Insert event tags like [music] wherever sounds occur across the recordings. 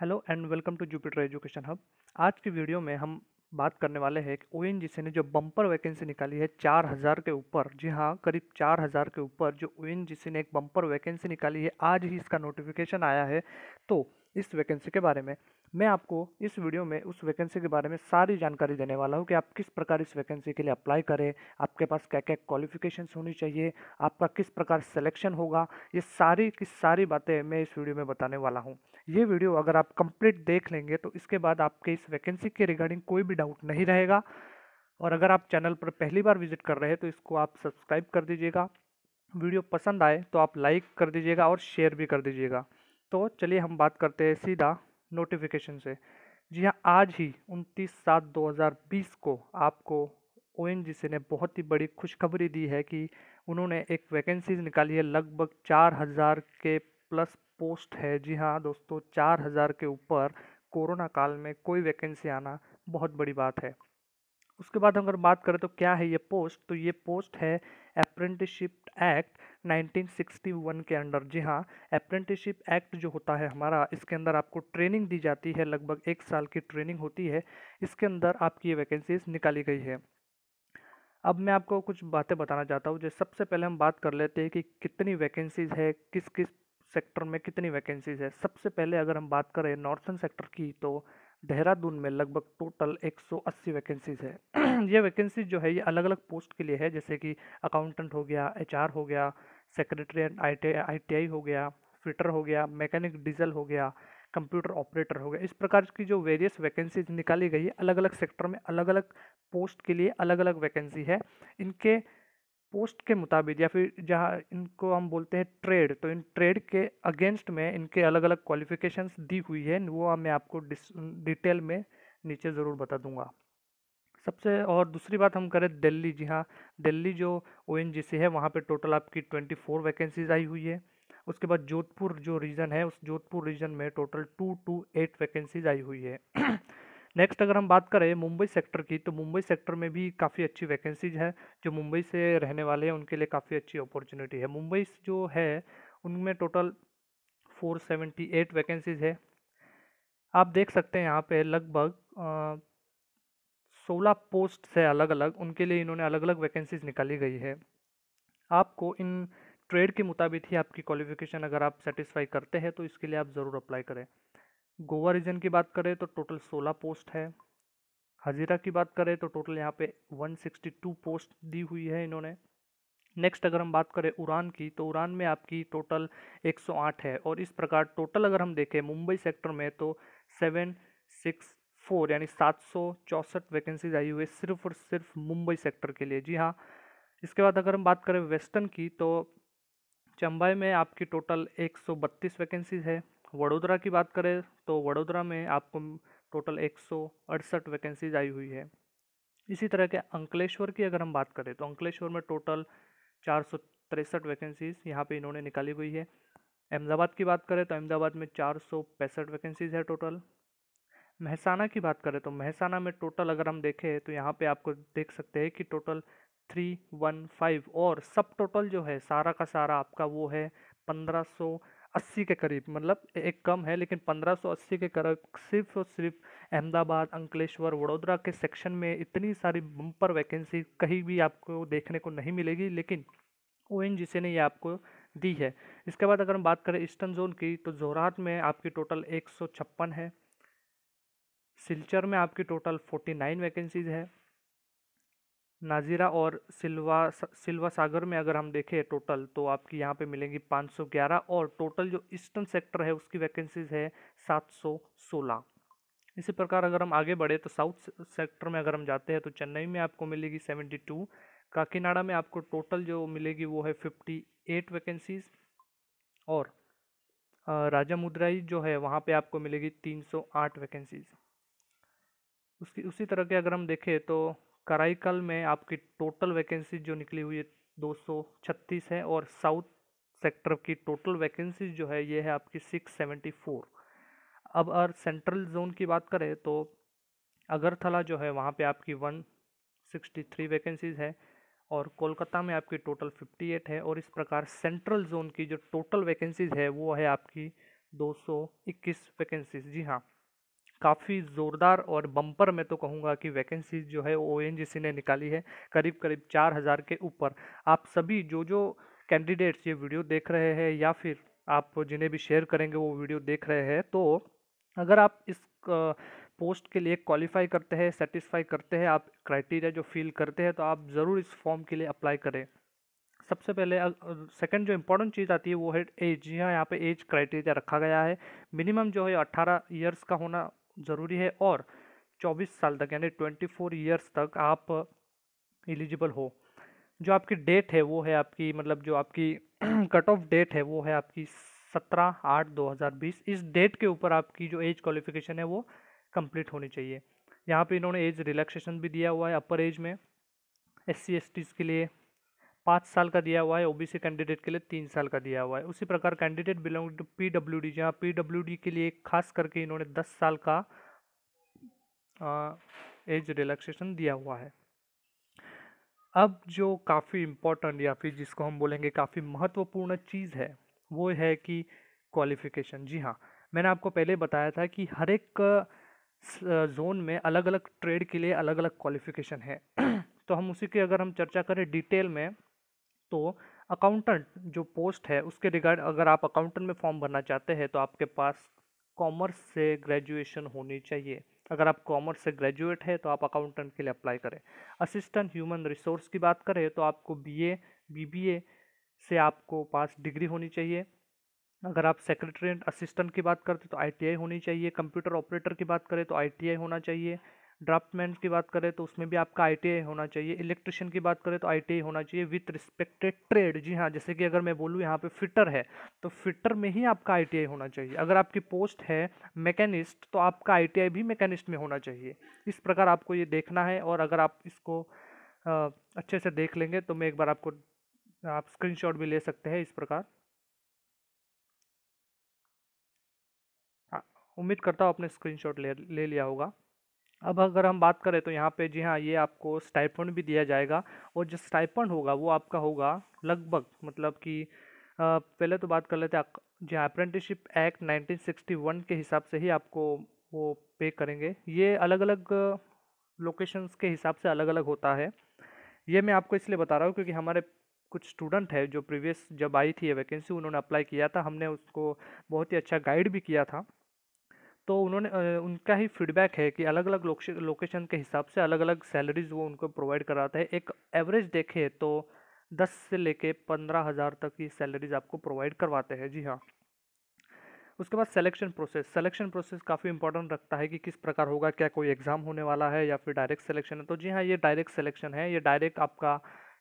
hello and welcome to Jupiter education hub आज की video में हम बात करने वाले हैं कि ओ ने जो बम्पर वैकेंसी निकाली है चार हज़ार के ऊपर जी हाँ करीब चार हज़ार के ऊपर जो ओ जी ने एक बम्पर वैकेंसी निकाली है आज ही इसका नोटिफिकेशन आया है तो इस वैकेंसी के बारे में मैं आपको इस वीडियो में उस वैकेंसी के बारे में सारी जानकारी देने वाला हूँ कि आप किस प्रकार इस वैकेंसी के लिए अप्लाई करें आपके पास क्या क्या क्वालिफिकेशन होनी चाहिए आपका किस प्रकार सिलेक्शन होगा ये सारी की सारी बातें मैं इस वीडियो में बताने वाला हूँ ये वीडियो अगर आप कंप्लीट देख लेंगे तो इसके बाद आपके इस वैकेंसी के रिगार्डिंग कोई भी डाउट नहीं रहेगा और अगर आप चैनल पर पहली बार विजिट कर रहे हैं तो इसको आप सब्सक्राइब कर दीजिएगा वीडियो पसंद आए तो आप लाइक कर दीजिएगा और शेयर भी कर दीजिएगा तो चलिए हम बात करते हैं सीधा नोटिफिकेशन से जी हाँ आज ही उनतीस सात बीस को आपको ओ ने बहुत ही बड़ी खुशखबरी दी है कि उन्होंने एक वैकेंसीज निकाली है लगभग चार हज़ार के प्लस पोस्ट है जी हाँ दोस्तों चार हज़ार के ऊपर कोरोना काल में कोई वैकेंसी आना बहुत बड़ी बात है उसके बाद अगर बात करें तो क्या है ये पोस्ट तो ये पोस्ट है अप्रेंटिसशिप एक्ट 1961 के अंडर जी हाँ अप्रेंटिसशिप एक्ट जो होता है हमारा इसके अंदर आपको ट्रेनिंग दी जाती है लगभग एक साल की ट्रेनिंग होती है इसके अंदर आपकी ये वैकेंसीज निकाली गई है अब मैं आपको कुछ बातें बताना चाहता हूँ जैसे सबसे पहले हम बात कर लेते हैं कि कितनी वैकेंसीज़ है किस किस सेक्टर में कितनी वैकेंसीज है सबसे पहले अगर हम बात करें नॉर्थन सेक्टर की तो देहरादून में लगभग टोटल 180 वैकेंसीज है ये वैकेंसीज जो है ये अलग अलग पोस्ट के लिए है जैसे कि अकाउंटेंट हो गया एच हो गया सेक्रेटरी एंड आई हो गया फिटर हो गया मैकेनिक डीजल हो गया कंप्यूटर ऑपरेटर हो गया इस प्रकार की जो वेरियस वैकेंसीज निकाली गई है अलग अलग सेक्टर में अलग अलग पोस्ट के लिए अलग अलग वैकेंसी है इनके पोस्ट के मुताबिक या फिर जहाँ इनको हम बोलते हैं ट्रेड तो इन ट्रेड के अगेंस्ट में इनके अलग अलग क्वालिफिकेशंस दी हुई है वो मैं आपको डिटेल में नीचे ज़रूर बता दूंगा सबसे और दूसरी बात हम करें दिल्ली जी हाँ दिल्ली जो ओ है वहाँ पर टोटल आपकी ट्वेंटी फोर वैकेंसीज आई हुई है उसके बाद जोधपुर जो रीजन है उस जोधपुर रीजन में total two two eight vacancies आई हुई है नेक्स्ट अगर हम बात करें मुंबई सेक्टर की तो मुंबई सेक्टर में भी काफ़ी अच्छी वैकेंसीज है जो मुंबई से रहने वाले हैं उनके लिए काफ़ी अच्छी अपॉर्चुनिटी है मुंबई जो है उनमें टोटल 478 वैकेंसीज है आप देख सकते हैं यहाँ पे लगभग सोलह पोस्ट है अलग अलग उनके लिए इन्होंने अलग अलग वैकेंसीज निकाली गई है आपको इन ट्रेड के मुताबिक ही आपकी क्वालिफिकेशन अगर आप सेटिस्फाई करते हैं तो इसके लिए आप ज़रूर अप्लाई करें गोवा रीजन की बात करें तो टोटल 16 पोस्ट है हजीरा की बात करें तो टोटल यहाँ पे 162 पोस्ट दी हुई है इन्होंने नेक्स्ट अगर हम बात करें उड़ान की तो उड़ान में आपकी टोटल 108 है और इस प्रकार टोटल अगर हम देखें मुंबई सेक्टर में तो सेवन सिक्स फोर यानी सात सौ चौंसठ वैकेंसीज आई हुई है सिर्फ और सिर्फ मुंबई सेक्टर के लिए जी हाँ इसके बाद अगर हम बात करें वेस्टर्न की तो चंबई में आपकी टोटल बत्तीस वैकेंसीज है वडोदरा की बात करें तो वडोदरा में आपको टोटल एक सौ अड़सठ वैकेंसीज आई हुई है इसी तरह के अंकलेश्वर की अगर हम बात करें तो अंकलेश्वर में टोटल चार सौ तिरसठ वैकेंसीज़ यहाँ पे इन्होंने निकाली हुई है अहमदाबाद की बात करें तो अहमदाबाद में चार सौ पैंसठ वैकेंसीज़ है टोटल महसाना की बात करें तो महसाना में टोटल अगर हम देखें तो यहाँ पे आपको देख सकते हैं कि टोटल थ्री वन फाइव और सब टोटल जो है सारा का सारा आपका वो है पंद्रह सौ अस्सी के करीब मतलब एक कम है लेकिन पंद्रह सौ अस्सी के करीब सिर्फ और सिर्फ अहमदाबाद अंकलेश्वर वडोदरा के सेक्शन में इतनी सारी बम्पर वैकेंसी कहीं भी आपको देखने को नहीं मिलेगी लेकिन ओ ने ये आपको दी है इसके बाद अगर हम बात करें ईस्टर्न जोन की तो जोरहाट में आपकी टोटल एक है सिलचर में आपकी टोटल 49 वैकेंसीज़ है नाजीरा और सिल्वा सिल्वा सागर में अगर हम देखें टोटल तो आपकी यहाँ पे मिलेंगी 511 और टोटल जो ईस्टर्न सेक्टर है उसकी वैकेंसीज है 716 इसी प्रकार अगर हम आगे बढ़े तो साउथ सेक्टर में अगर हम जाते हैं तो चेन्नई में आपको मिलेगी 72 काकीनाडा में आपको टोटल जो मिलेगी वो है 58 वैकेंसीज और राजा मुद्राई जो है वहाँ पर आपको मिलेगी तीन वैकेंसीज उसकी उसी तरह के अगर हम देखें तो कराईकल में आपकी टोटल वैकेंसी जो निकली हुई है दो है और साउथ सेक्टर की टोटल वैकेंसी जो है ये है आपकी 674 अब अगर सेंट्रल जोन की बात करें तो अगरथला जो है वहाँ पे आपकी 163 वैकेंसीज है और कोलकाता में आपकी टोटल 58 है और इस प्रकार सेंट्रल जोन की जो टोटल वैकेंसीज है वो है आपकी 221 वैकेंसीज जी हाँ काफ़ी ज़ोरदार और बम्पर मैं तो कहूँगा कि वैकेंसीज जो है ओ ने निकाली है करीब करीब चार हज़ार के ऊपर आप सभी जो जो कैंडिडेट्स ये वीडियो देख रहे हैं या फिर आप जिन्हें भी शेयर करेंगे वो वीडियो देख रहे हैं तो अगर आप इस पोस्ट के लिए क्वालिफाई करते हैं सेटिस्फाई करते हैं आप क्राइटेरिया जो फिल करते हैं तो आप ज़रूर इस फॉर्म के लिए अप्लाई करें सबसे पहले सेकंड जो इम्पोर्टेंट चीज़ आती है वो है एज जी हाँ यहाँ पे एज क्राइटेरिया रखा गया है मिनिमम जो है 18 इयर्स का होना ज़रूरी है और 24 साल तक यानी 24 इयर्स तक आप एलिजिबल हो जो आपकी डेट है वो है आपकी मतलब जो आपकी कट ऑफ डेट है वो है आपकी सत्रह आठ दो हज़ार बीस इस डेट के ऊपर आपकी जो एज क्वालिफिकेशन है वो कंप्लीट होनी चाहिए यहाँ पे इन्होंने एज रिलैक्सेशन भी दिया हुआ है अपर एज में एस सी के लिए पाँच साल का दिया हुआ है ओबीसी कैंडिडेट के लिए तीन साल का दिया हुआ है उसी प्रकार candidate belong to P W D जहाँ पी डब्ल्यू डी के लिए खास करके इन्होंने दस साल का एज रिलैक्सेशन दिया हुआ है अब जो काफ़ी इम्पोर्टेंट या फिर जिसको हम बोलेंगे काफ़ी महत्वपूर्ण चीज़ है वो है कि क्वालिफिकेशन जी हाँ मैंने आपको पहले बताया था कि हर एक जोन में अलग अलग ट्रेड के लिए अलग अलग क्वालिफिकेशन है [clears throat] तो हम उसी की अगर हम चर्चा करें डिटेल में तो अकाउंटेंट जो पोस्ट है उसके रिगार्ड अगर आप अकाउंटेंट में फॉर्म भरना चाहते हैं तो आपके पास कॉमर्स से ग्रेजुएशन होनी चाहिए अगर आप कॉमर्स से ग्रेजुएट है तो आप अकाउंटेंट के लिए अप्लाई करें असिस्टेंट ह्यूमन रिसोर्स की बात करें तो आपको बीए बीबीए से आपको पास डिग्री होनी चाहिए अगर आप सेक्रेटरी असिस्टेंट की बात करते तो आईटीआई होनी चाहिए कंप्यूटर ऑपरेटर की बात करें तो आईटीआई होना चाहिए ड्राफ्टमैन की बात करें तो उसमें भी आपका आई होना चाहिए इलेक्ट्रिशियन की बात करें तो आई होना चाहिए विथ रिस्पेक्टेड ट्रेड जी हाँ जैसे कि अगर मैं बोलूँ यहाँ पे फिटर है तो फिटर में ही आपका आई होना चाहिए अगर आपकी पोस्ट है मैकेनिस्ट तो आपका आई भी मैकेनिस्ट में होना चाहिए इस प्रकार आपको ये देखना है और अगर आप इसको अच्छे से देख लेंगे तो मैं एक बार आपको आप स्क्रीन भी ले सकते हैं इस प्रकार हाँ, उम्मीद करता हूँ आपने स्क्रीनशॉट ले ले लिया होगा अब अगर हम बात करें तो यहाँ पे जी हाँ ये आपको स्टाइफंड भी दिया जाएगा और जो स्टाइफंड होगा वो आपका होगा लगभग मतलब कि पहले तो बात कर लेते हैं जी हाँ अप्रेंटिसशिप एक्ट 1961 के हिसाब से ही आपको वो पे करेंगे ये अलग अलग लोकेशंस के हिसाब से अलग अलग होता है ये मैं आपको इसलिए बता रहा हूँ क्योंकि हमारे कुछ स्टूडेंट है जो प्रीवियस जब आई थी वैकेंसी उन्होंने अप्लाई किया था हमने उसको बहुत ही अच्छा गाइड भी किया था तो उन्होंने उनका ही फीडबैक है कि अलग अलग लोकेशन के हिसाब से अलग अलग सैलरीज वो उनको प्रोवाइड कराते हैं एक एवरेज देखें तो दस से लेके पंद्रह हज़ार तक की सैलरीज आपको प्रोवाइड करवाते हैं जी हाँ उसके बाद सिलेक्शन प्रोसेस सिलेक्शन प्रोसेस काफ़ी इंपॉर्टेंट रखता है कि किस प्रकार होगा क्या कोई एग्ज़ाम होने वाला है या फिर डायरेक्ट सिलेक्शन है तो जी हाँ ये डायरेक्ट सिलेक्शन है ये डायरेक्ट आपका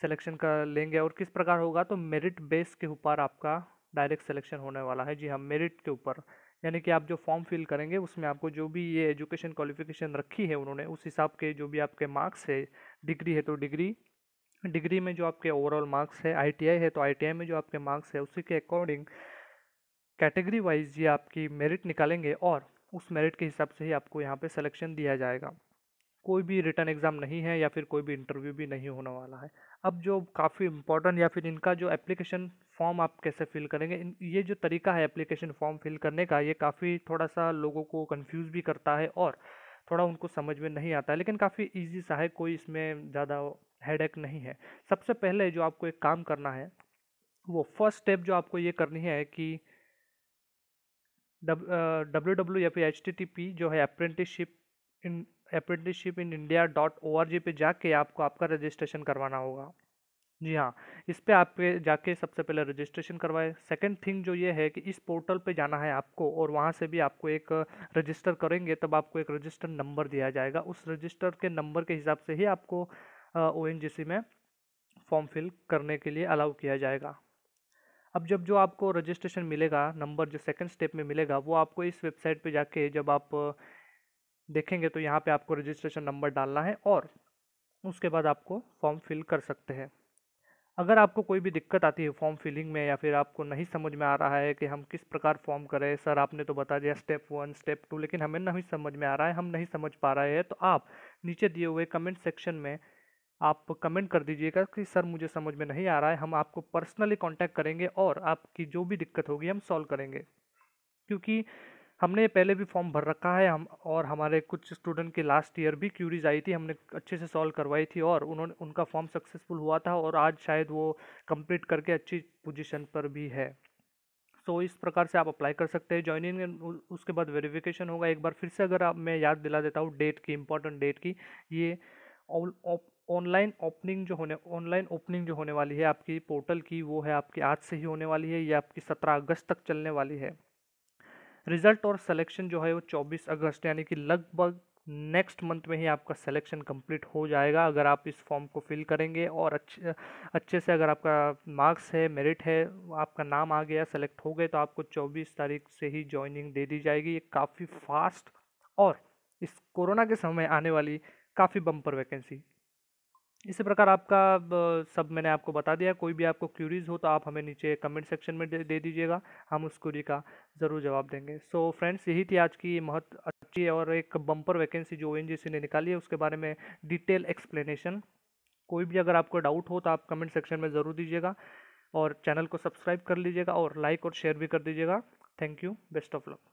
सिलेक्शन का लेंगे और किस प्रकार होगा तो मेरिट बेस के ऊपर आपका डायरेक्ट सिलेक्शन होने वाला है जी हाँ मेरिट के ऊपर यानी कि आप जो फॉर्म फिल करेंगे उसमें आपको जो भी ये एजुकेशन क्वालिफिकेशन रखी है उन्होंने उस हिसाब के जो भी आपके मार्क्स है डिग्री है तो डिग्री डिग्री में जो आपके ओवरऑल मार्क्स है आईटीआई है तो आईटीआई में जो आपके मार्क्स है उसी के अकॉर्डिंग कैटेगरी वाइज ये आपकी मेरिट निकालेंगे और उस मेरिट के हिसाब से ही आपको यहाँ पे सिलेक्शन दिया जाएगा कोई भी रिटर्न एग्ज़ाम नहीं है या फिर कोई भी इंटरव्यू भी नहीं होने वाला है अब जो काफ़ी इंपॉर्टेंट या फिर इनका जो एप्लीकेशन फॉर्म आप कैसे फिल करेंगे ये जो तरीका है एप्लीकेशन फॉर्म फिल करने का ये काफ़ी थोड़ा सा लोगों को कंफ्यूज भी करता है और थोड़ा उनको समझ में नहीं आता है लेकिन काफ़ी ईजी सा है कोई इसमें ज़्यादा हेड नहीं है सबसे पहले जो आपको एक काम करना है वो फर्स्ट स्टेप जो आपको ये करनी है कि डब्ल्यू डब्ल्यू या फिर एच जो है apprenticeship in apprenticeship in India dot O R G पर जाके आपको आपका रजिस्ट्रेशन करवाना होगा जी हाँ इस पर आप पे जाके सबसे पहले रजिस्ट्रेशन करवाए सेकंड थिंग जो ये है कि इस पोर्टल पे जाना है आपको और वहाँ से भी आपको एक रजिस्टर करेंगे तब आपको एक रजिस्टर नंबर दिया जाएगा उस रजिस्टर के नंबर के हिसाब से ही आपको ओ में फॉर्म फिल करने के लिए अलाउ किया जाएगा अब जब जो आपको रजिस्ट्रेशन मिलेगा नंबर जो सेकंड स्टेप में मिलेगा वो आपको इस वेबसाइट पे जाके जब आप देखेंगे तो यहाँ पे आपको रजिस्ट्रेशन नंबर डालना है और उसके बाद आपको फॉर्म फिल कर सकते हैं अगर आपको कोई भी दिक्कत आती है फॉर्म फिलिंग में या फिर आपको नहीं समझ में आ रहा है कि हम किस प्रकार फॉर्म करें सर आपने तो बता दिया स्टेप वन स्टेप टू लेकिन हमें नहीं समझ में आ रहा है हम नहीं समझ पा रहे हैं तो आप नीचे दिए हुए कमेंट सेक्शन में आप कमेंट कर दीजिएगा कि सर मुझे समझ में नहीं आ रहा है हम आपको पर्सनली कॉन्टैक्ट करेंगे और आपकी जो भी दिक्कत होगी हम सॉल्व करेंगे क्योंकि हमने पहले भी फॉर्म भर रखा है हम और हमारे कुछ स्टूडेंट की लास्ट ईयर भी क्यूरीज आई थी हमने अच्छे से सॉल्व करवाई थी और उन्होंने उनका फॉर्म सक्सेसफुल हुआ था और आज शायद वो कंप्लीट करके अच्छी पोजीशन पर भी है सो so, इस प्रकार से आप अप्लाई कर सकते हैं ज्वाइनिंग उसके बाद वेरिफिकेशन होगा एक बार फिर से अगर आप मैं याद दिला देता हूँ डेट की इंपॉर्टेंट डेट की ये ऑनलाइन ओपनिंग जो होने ऑनलाइन ओपनिंग जो होने वाली है आपकी पोर्टल की वो है आपकी आज से ही होने वाली है या आपकी सत्रह अगस्त तक चलने वाली है रिजल्ट और सिलेक्शन जो है वो 24 अगस्त यानी कि लगभग नेक्स्ट मंथ में ही आपका सिलेक्शन कंप्लीट हो जाएगा अगर आप इस फॉर्म को फिल करेंगे और अच्छे अच्छे से अगर आपका मार्क्स है मेरिट है आपका नाम आ गया सेलेक्ट हो गए तो आपको 24 तारीख से ही ज्वाइनिंग दे दी जाएगी ये काफ़ी फास्ट और इस कोरोना के समय आने वाली काफ़ी बम्पर वैकेंसी इसी प्रकार आपका सब मैंने आपको बता दिया कोई भी आपको क्यूरीज हो तो आप हमें नीचे कमेंट सेक्शन में दे, दे दीजिएगा हम उस क्यूरी का ज़रूर जवाब देंगे सो so, फ्रेंड्स यही थी आज की महत्व अच्छी और एक बम्पर वैकेंसी जो ओ ने निकाली है उसके बारे में डिटेल एक्सप्लेनेशन कोई भी अगर आपको डाउट हो तो आप कमेंट सेक्शन में ज़रूर दीजिएगा और चैनल को सब्सक्राइब कर लीजिएगा और लाइक और शेयर भी कर दीजिएगा thank you best of luck